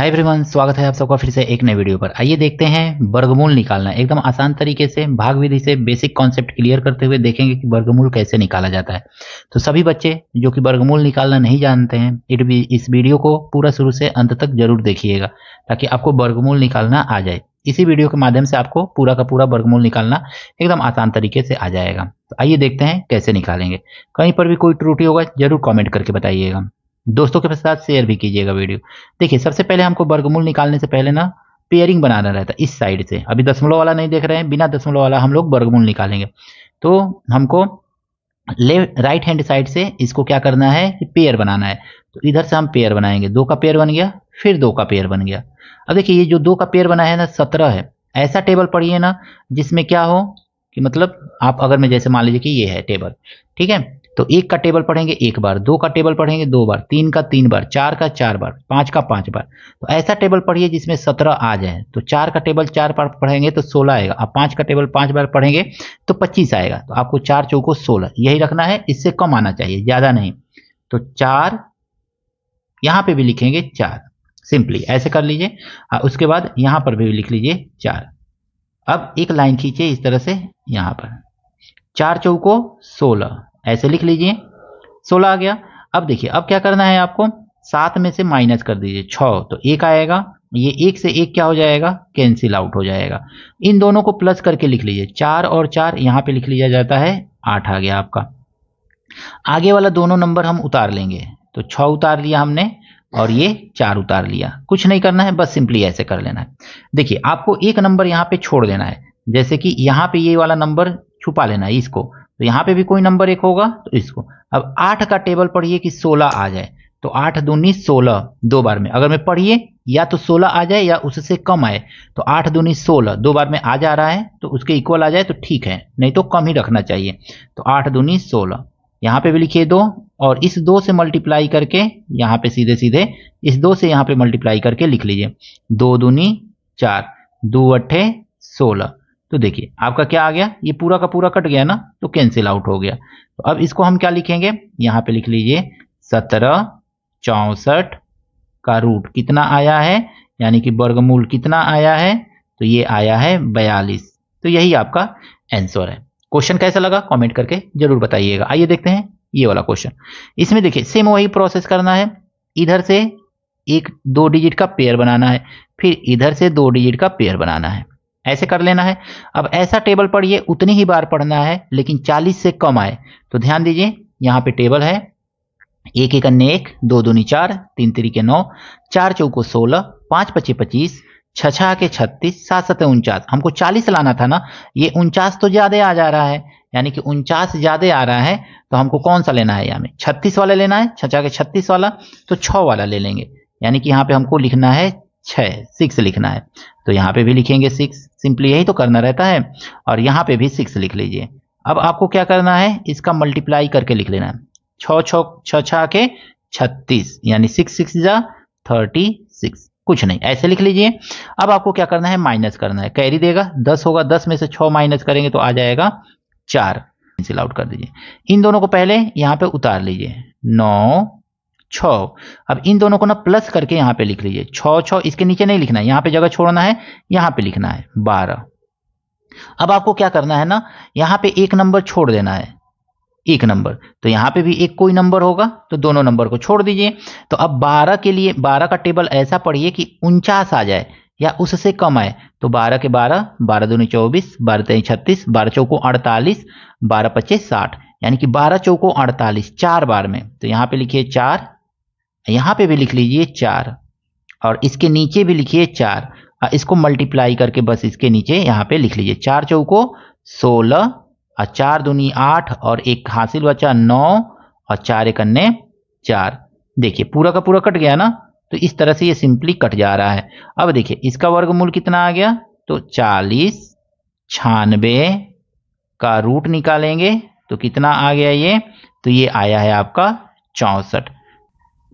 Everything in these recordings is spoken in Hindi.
हाय एवरीवन स्वागत है आप सबका फिर से एक नए वीडियो पर आइए देखते हैं वर्गमूल निकालना एकदम आसान तरीके से भाग विधि से बेसिक कॉन्सेप्ट क्लियर करते हुए देखेंगे कि वर्गमूल कैसे निकाला जाता है तो सभी बच्चे जो कि वर्गमूल निकालना नहीं जानते हैं इट भी इस वीडियो को पूरा शुरू से अंत तक जरूर देखिएगा ताकि आपको वर्गमूल निकालना आ जाए इसी वीडियो के माध्यम से आपको पूरा का पूरा वर्गमूल निकालना एकदम आसान तरीके से आ जाएगा तो आइए देखते हैं कैसे निकालेंगे कहीं पर भी कोई त्रुटि होगा जरूर कॉमेंट करके बताइएगा दोस्तों के साथ शेयर भी कीजिएगा वीडियो देखिए सबसे पहले हमको वर्गमूल निकालने से पहले ना पेयरिंग बनाना रहता है इस साइड से अभी दसमलव वाला नहीं देख रहे हैं बिना दसमलव वाला हम लोग वर्गमूल निकालेंगे तो हमको लेफ्ट राइट हैंड साइड से इसको क्या करना है कि पेयर बनाना है तो इधर से हम पेयर बनाएंगे दो का पेयर बन गया फिर दो का पेयर बन गया अब देखिए ये जो दो का पेयर बना है ना सत्रह है ऐसा टेबल पढ़िए ना जिसमें क्या हो कि मतलब आप अगर मैं जैसे मान लीजिए कि ये है टेबल ठीक है तो एक का टेबल पढ़ेंगे एक बार दो का टेबल पढ़ेंगे दो बार तीन का तीन बार चार का चार बार पांच का पांच बार तो ऐसा टेबल पढ़िए जिसमें सत्रह आ जाए तो चार का टेबल चार बार पढ़ेंगे तो सोलह आएगा आप पांच का टेबल पांच बार पढ़ेंगे तो पच्चीस आएगा तो आपको चार चौको सोलह यही रखना है इससे कम आना चाहिए ज़्यादा नहीं तो चार यहां पर भी लिखेंगे चार सिंपली ऐसे कर लीजिए उसके बाद यहां पर भी लिख लीजिए चार अब एक लाइन खींचे इस तरह से यहां पर चार चौको सोलह ऐसे लिख लीजिए सोलह आ गया अब देखिए अब क्या करना है आपको सात में से माइनस कर दीजिए छ तो एक आएगा ये एक से एक क्या हो जाएगा कैंसिल आउट हो जाएगा इन दोनों को प्लस करके लिख लीजिए चार और चार यहाँ पे लिख लिया जाता है आठ आ गया आपका आगे वाला दोनों नंबर हम उतार लेंगे तो छ उतार लिया हमने और ये चार उतार लिया कुछ नहीं करना है बस सिंपली ऐसे कर लेना है देखिए आपको एक नंबर यहाँ पे छोड़ देना है जैसे कि यहाँ पे ये वाला नंबर छुपा लेना है इसको तो यहाँ पे भी कोई नंबर एक होगा तो इसको अब आठ का टेबल पढ़िए कि सोलह आ जाए तो आठ दूनी सोलह दो बार में अगर मैं पढ़िए या तो सोलह आ जाए या उससे कम आए तो आठ दूनी सोलह दो बार में आ जा रहा है तो उसके इक्वल आ जाए तो ठीक है नहीं तो कम ही रखना चाहिए तो आठ दूनी सोलह यहाँ पे भी लिखिए दो और इस दो से मल्टीप्लाई करके यहाँ पे सीधे सीधे इस दो से यहाँ पे मल्टीप्लाई करके लिख लीजिए दो दूनी चार दो अट्ठे सोलह तो देखिए आपका क्या आ गया ये पूरा का पूरा कट गया ना तो कैंसिल आउट हो गया तो अब इसको हम क्या लिखेंगे यहां पे लिख लीजिए सत्रह चौसठ का रूट कितना आया है यानी कि वर्गमूल कितना आया है तो ये आया है बयालीस तो यही आपका आंसर है क्वेश्चन कैसा लगा कमेंट करके जरूर बताइएगा आइए देखते हैं ये वाला क्वेश्चन इसमें देखिए सेम वही प्रोसेस करना है इधर से एक दो डिजिट का पेयर बनाना है फिर इधर से दो डिजिट का पेयर बनाना है ऐसे कर लेना है अब ऐसा टेबल पढ़िए उतनी ही बार पढ़ना है लेकिन 40 से कम आए तो ध्यान दीजिए यहाँ पे टेबल है एक एक अन्य एक दो दूनी चार तीन तरीके नौ चार चौको सोलह पाँच पच्चीस पच्चीस छः छः के छत्तीस सात सत उनचास हमको चालीस लाना था ना ये उनचास तो ज़्यादा आ जा रहा है यानी कि उनचास ज़्यादा आ रहा है तो हमको कौन सा लेना है यहाँ में छत्तीस वाला लेना है छछा के छत्तीस वाला तो छः वाला ले लेंगे यानी कि यहाँ पे हमको लिखना है छः सिक्स लिखना है तो यहाँ पे भी लिखेंगे सिक्स सिंपली यही तो करना रहता है और यहाँ पे भी सिक्स लिख लीजिए अब आपको क्या करना है इसका मल्टीप्लाई करके लिख लेना है छः छ छ के छत्तीस यानी सिक्स सिक्स जा थर्टी सिक्स कुछ नहीं ऐसे लिख लीजिए अब आपको क्या करना है माइनस करना है कैरी देगा दस होगा दस में से छ माइनस करेंगे तो आ जाएगा चार आउट कर दीजिए इन दोनों को पहले यहां पे उतार लीजिए नौ छ अब इन दोनों को ना प्लस करके यहां पे लिख लीजिए छ छ इसके नीचे नहीं लिखना है यहां पे जगह छोड़ना है यहां पे लिखना है बारह अब आपको क्या करना है ना यहां पे एक नंबर छोड़ देना है एक नंबर तो यहां पे भी एक कोई नंबर होगा तो दोनों नंबर को छोड़ दीजिए तो अब बारह के लिए बारह का टेबल ऐसा पढ़िए कि उनचास आ जाए या उससे कम आए तो बारह के बारह बारह दोनों चौबीस बारह तेईस छत्तीस बारह चौको अड़तालीस बारह पच्चीस साठ यानी कि बारह चौको अड़तालीस चार बार में तो यहां पे लिखिए चार यहाँ पे भी लिख लीजिए चार और इसके नीचे भी लिखिए चार इसको मल्टीप्लाई करके बस इसके नीचे यहाँ पे लिख लीजिए चार चौको सोलह और चार दूनी आठ और एक हासिल बचा नौ और चार एक अन्य चार देखिए पूरा का पूरा कट गया ना तो इस तरह से ये सिंपली कट जा रहा है अब देखिए इसका वर्गमूल कितना आ गया तो चालीस छानबे का रूट निकालेंगे तो कितना आ गया ये तो ये आया है आपका चौंसठ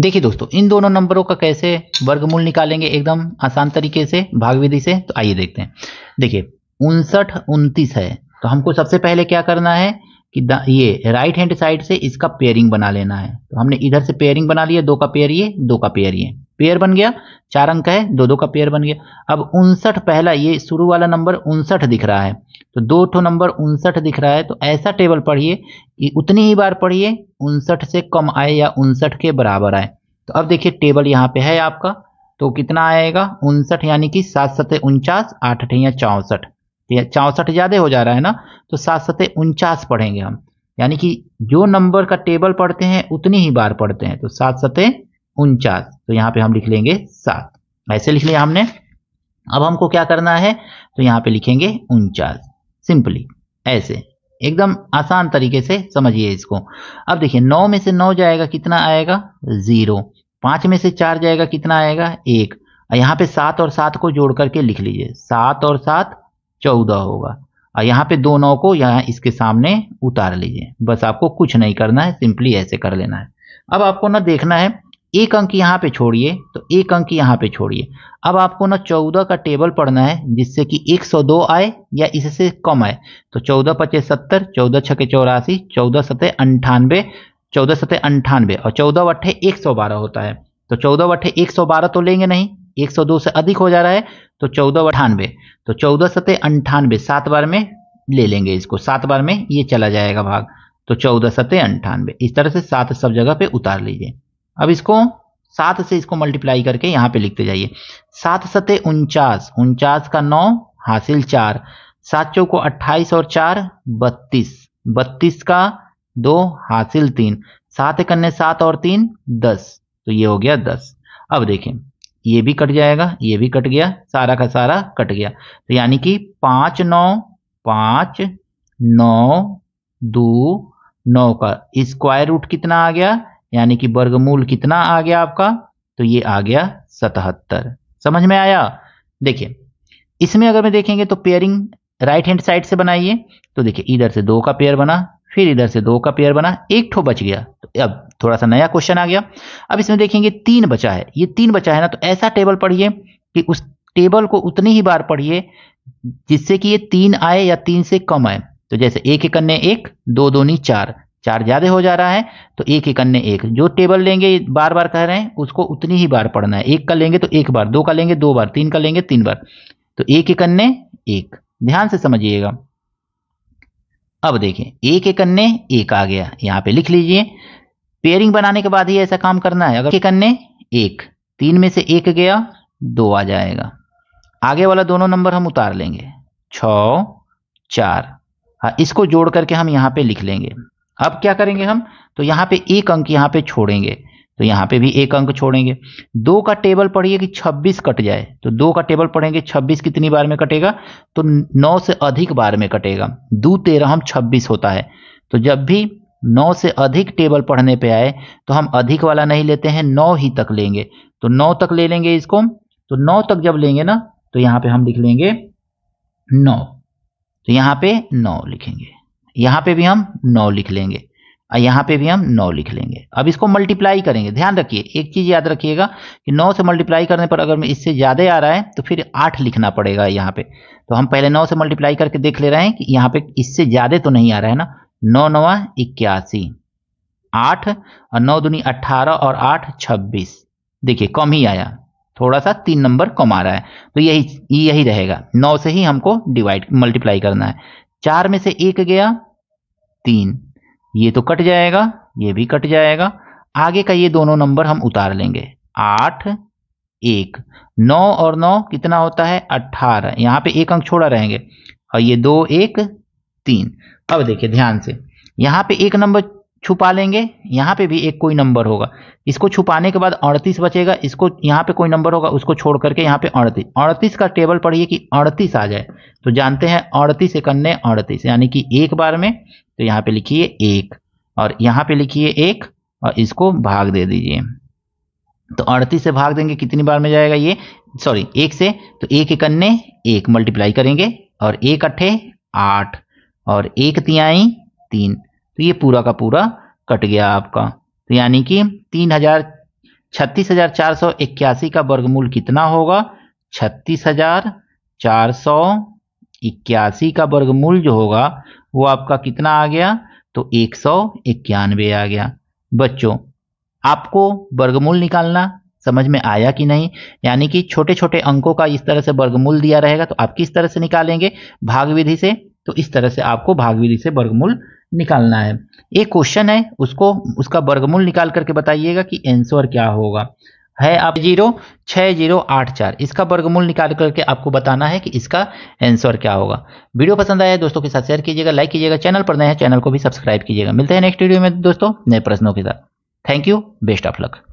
देखिए दोस्तों इन दोनों नंबरों का कैसे वर्गमूल निकालेंगे एकदम आसान तरीके से भाग विधि से तो आइए देखते हैं देखिए उनसठ उनतीस है तो हमको सबसे पहले क्या करना है कि ये राइट हैंड साइड से इसका पेयरिंग बना लेना है तो हमने इधर से पेयरिंग बना लिया दो का पेयर ये दो का पेयर ये पेयर बन गया चार अंक है दो दो का पेयर बन गया अब उनसठ पहला ये शुरू वाला नंबर उनसठ दिख रहा है तो दो ठो नंबर उनसठ दिख रहा है तो ऐसा टेबल पढ़िए कि उतनी ही बार पढ़िए उनसठ से कम आए या उनसठ के बराबर आए तो अब देखिए टेबल यहाँ पे है आपका तो कितना आएगा उनसठ यानी कि सात सतह उनचास आठ ठैया चौंसठ चौंसठ ज़्यादा हो जा रहा है ना तो सात सतह उनचास पढ़ेंगे हम यानी कि जो नंबर का टेबल पढ़ते हैं उतनी ही बार पढ़ते हैं तो सात सतह उनचास तो यहाँ पे हम लिख लेंगे सात ऐसे लिख लिया हमने अब हमको क्या करना है तो यहाँ पे लिखेंगे उनचास सिंपली ऐसे एकदम आसान तरीके से समझिए इसको अब देखिए नौ में से नौ जाएगा कितना आएगा ज़ीरो पाँच में से चार जाएगा कितना आएगा एक यहाँ पे सात और सात को जोड़ करके लिख लीजिए सात और सात चौदह होगा और यहाँ पे दो नौ को यहाँ इसके सामने उतार लीजिए बस आपको कुछ नहीं करना है सिंपली ऐसे कर लेना है अब आपको ना देखना है एक अंक यहाँ पे छोड़िए तो एक अंक यहाँ पे छोड़िए अब आपको ना चौदह का टेबल पढ़ना है जिससे कि 102 आए या इससे कम आए तो चौदह पच्चे सत्तर चौदह छके चौरासी चौदह सतह अंठानबे चौदह सतह अंठानबे और चौदह वट्ठे एक सौ बारह होता है तो चौदह वट्ठे एक सौ बारह तो लेंगे नहीं एक सौ दो से अधिक हो जा रहा है तो चौदह अठानवे तो चौदह सतह अंठानवे सात बार में ले लेंगे इसको सात बार में ये चला जाएगा भाग तो चौदह सतह अंठानवे इस तरह से सात सब जगह पे उतार लीजिए अब इसको सात से इसको मल्टीप्लाई करके यहाँ पे लिखते जाइए सात सतह उनचास उनचास का नौ हासिल चार सात चौ को अट्ठाईस और चार बत्तीस बत्तीस का दो हासिल तीन सात कन्ने सात और तीन दस तो ये हो गया दस अब देखें ये भी कट जाएगा ये भी कट गया सारा का सारा कट गया तो यानी कि पांच नौ पांच नौ दो नौ का स्क्वायर रूट कितना आ गया यानी कि वर्गमूल कितना आ गया आपका तो ये आ गया सतहत्तर समझ में आया देखिए इसमें अगर मैं देखेंगे तो पेयरिंग राइट हैंड साइड से बनाइए तो देखिए इधर से दो का पेयर बना फिर इधर से दो का पेयर बना एक ठो बच गया तो अब थोड़ा सा नया क्वेश्चन आ गया अब इसमें देखेंगे तीन बचा है ये तीन बचा है ना तो ऐसा टेबल पढ़िए कि उस टेबल को उतनी ही बार पढ़िए जिससे कि ये तीन आए या तीन से कम आए तो जैसे एक एक अन्य एक दो दोनी चार चार ज़्यादा हो जा रहा है तो एक एक अन्य एक जो टेबल लेंगे बार बार कह रहे हैं उसको उतनी ही बार पढ़ना है एक का लेंगे तो एक बार दो का लेंगे दो बार तीन का लेंगे तीन बार तो एक एक अन्य एक ध्यान से समझिएगा अब देखें एक एक अन्य एक आ गया यहां पे लिख लीजिए पेयरिंग बनाने के बाद ही ऐसा काम करना है अगर एक अन्य एक तीन में से एक गया दो आ जाएगा आगे वाला दोनों नंबर हम उतार लेंगे छ चार हाँ इसको जोड़ करके हम यहाँ पे लिख लेंगे अब क्या करेंगे हम तो यहाँ पे एक अंक यहाँ पे छोड़ेंगे तो यहाँ पे भी एक अंक छोड़ेंगे दो का टेबल पढ़िए कि 26 कट जाए तो दो का टेबल पढ़ेंगे 26 कितनी बार में कटेगा तो नौ से अधिक बार में कटेगा दो तेरह हम छब्बीस होता है तो जब भी नौ से अधिक टेबल पढ़ने पे आए तो हम अधिक वाला नहीं लेते हैं नौ ही तक लेंगे तो नौ तक ले लेंगे इसको तो नौ तक जब लेंगे ना तो यहाँ पे हम लिख लेंगे नौ तो यहाँ पे नौ लिखेंगे यहाँ पे भी हम नौ लिख लेंगे यहाँ पे भी हम नौ लिख लेंगे अब इसको मल्टीप्लाई करेंगे ध्यान रखिए एक चीज़ याद रखिएगा कि नौ से मल्टीप्लाई करने पर अगर इससे ज़्यादा आ रहा है तो फिर आठ लिखना पड़ेगा यहाँ पे तो हम पहले नौ से मल्टीप्लाई करके देख ले रहे हैं कि यहाँ पे इससे ज़्यादा तो नहीं आ रहा है ना नौ नवा इक्यासी आठ और नौ दुनी अट्ठारह और आठ छब्बीस देखिए कम ही आया थोड़ा सा तीन नंबर कम आ रहा है तो यही यही रहेगा नौ से ही हमको डिवाइड मल्टीप्लाई करना है चार में से एक गया तीन ये तो कट जाएगा ये भी कट जाएगा आगे का ये दोनों नंबर हम उतार लेंगे आठ एक नौ और नौ कितना होता है अट्ठारह यहाँ पे एक अंक छोड़ा रहेंगे और ये दो एक तीन अब देखिए ध्यान से यहाँ पे एक नंबर छुपा लेंगे यहाँ पे भी एक कोई नंबर होगा इसको छुपाने के बाद अड़तीस बचेगा इसको यहाँ पे कोई नंबर होगा उसको छोड़ करके यहाँ पे अड़तीस अड़तीस का टेबल पढ़िए कि अड़तीस आ जाए तो जानते हैं अड़तीस अन्य अड़तीस यानी कि एक बार में तो यहाँ पे लिखिए एक और यहाँ पे लिखिए एक और इसको भाग दे दीजिए तो अड़तीस से भाग देंगे कितनी बार में जाएगा ये सॉरी एक से तो एक इकन्ने एक मल्टीप्लाई करेंगे और एक अट्ठे आठ और एक तिहाई तीन तो ये पूरा का पूरा कट गया आपका तो यानी कि तीन हजार छत्तीस हजार चार सौ इक्यासी का वर्गमूल कितना होगा छत्तीस हजार चार सौ इक्यासी का वर्गमूल जो होगा वो आपका कितना आ गया तो एक सौ इक्यानवे आ गया बच्चों आपको वर्गमूल निकालना समझ में आया कि नहीं यानी कि छोटे छोटे अंकों का इस तरह से वर्गमूल दिया रहेगा तो आप किस तरह से निकालेंगे भाग विधि से तो इस तरह से आपको भाग विधि से वर्गमूल निकालना है एक क्वेश्चन है उसको उसका वर्गमूल निकाल करके बताइएगा कि आंसर क्या होगा है आप जीरो छः जीरो आठ चार इसका वर्गमूल निकाल करके आपको बताना है कि इसका आंसर क्या होगा वीडियो पसंद आया दोस्तों के साथ शेयर कीजिएगा लाइक कीजिएगा चैनल पर नए हैं चैनल को भी सब्सक्राइब कीजिएगा मिलते हैं नेक्स्ट वीडियो में दोस्तों नए प्रश्नों के साथ thank you best of luck